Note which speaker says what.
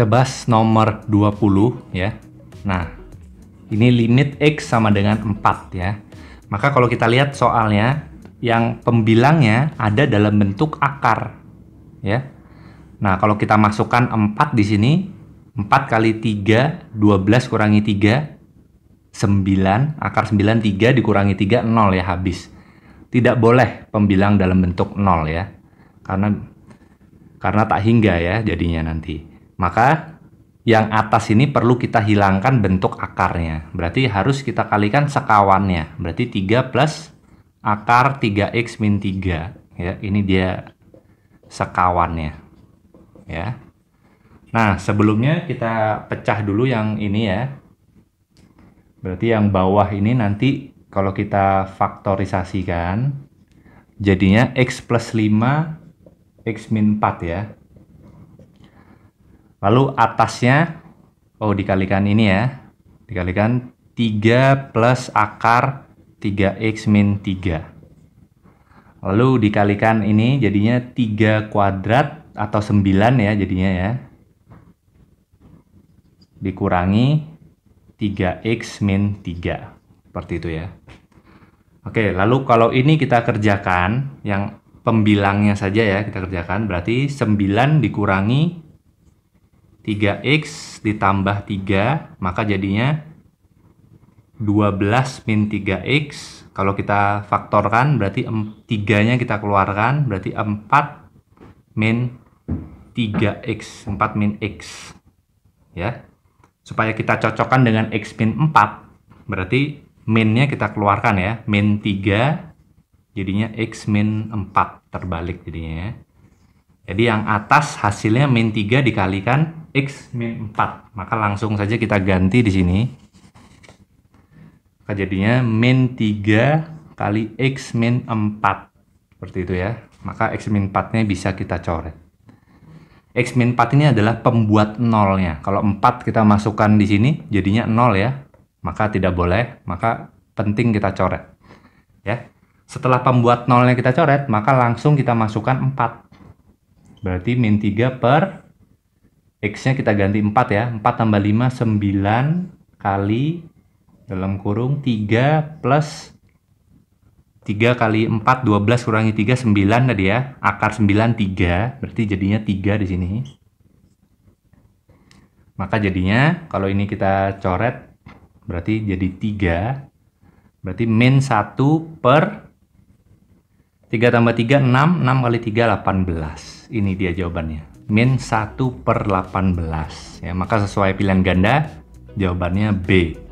Speaker 1: Kita bahas nomor 20 ya. Nah, ini limit X sama dengan 4 ya. Maka kalau kita lihat soalnya, yang pembilangnya ada dalam bentuk akar ya. Nah, kalau kita masukkan 4 di sini, 4 kali 3, 12 kurangi 3, 9, akar 9, 3 dikurangi 3, 0 ya habis. Tidak boleh pembilang dalam bentuk 0 ya. Karena karena tak hingga ya jadinya nanti. Maka yang atas ini perlu kita hilangkan bentuk akarnya. Berarti harus kita kalikan sekawannya. Berarti 3 plus akar 3x min 3. Ya, ini dia sekawannya. Ya. Nah, sebelumnya kita pecah dulu yang ini ya. Berarti yang bawah ini nanti kalau kita faktorisasikan jadinya x plus 5 x min 4 ya Lalu atasnya, oh dikalikan ini ya, dikalikan 3 plus akar 3x min 3. Lalu dikalikan ini jadinya 3 kuadrat atau 9 ya jadinya ya. Dikurangi 3x min 3. Seperti itu ya. Oke, lalu kalau ini kita kerjakan, yang pembilangnya saja ya kita kerjakan, berarti 9 dikurangi 3x ditambah 3 maka jadinya 12 min 3x kalau kita faktorkan berarti 3 nya kita keluarkan berarti 4 min 3x 4 min x ya supaya kita cocokkan dengan x min 4 berarti min-nya kita keluarkan ya min 3 jadinya x min 4 terbalik jadinya ya jadi yang atas hasilnya min 3 dikalikan X min 4. Maka langsung saja kita ganti di sini. Maka jadinya min 3 kali X min 4. Seperti itu ya. Maka X min 4-nya bisa kita coret. X min 4 ini adalah pembuat nolnya. Kalau 4 kita masukkan di sini, jadinya 0 ya. Maka tidak boleh, maka penting kita coret. Ya. Setelah pembuat nolnya kita coret, maka langsung kita masukkan 4. Berarti min 3 per X-nya kita ganti 4 ya. 4 tambah 5, 9 kali dalam kurung 3 plus 3 kali 4, 12 kurangi 3, 9 tadi ya. Akar 9, 3. Berarti jadinya 3 di sini. Maka jadinya kalau ini kita coret, berarti jadi 3. Berarti min 1 per 3 tambah 3, 6. 6 kali 3, 18. Ini dia jawabannya min 1 per 18. Ya, maka sesuai pilihan ganda, jawabannya B.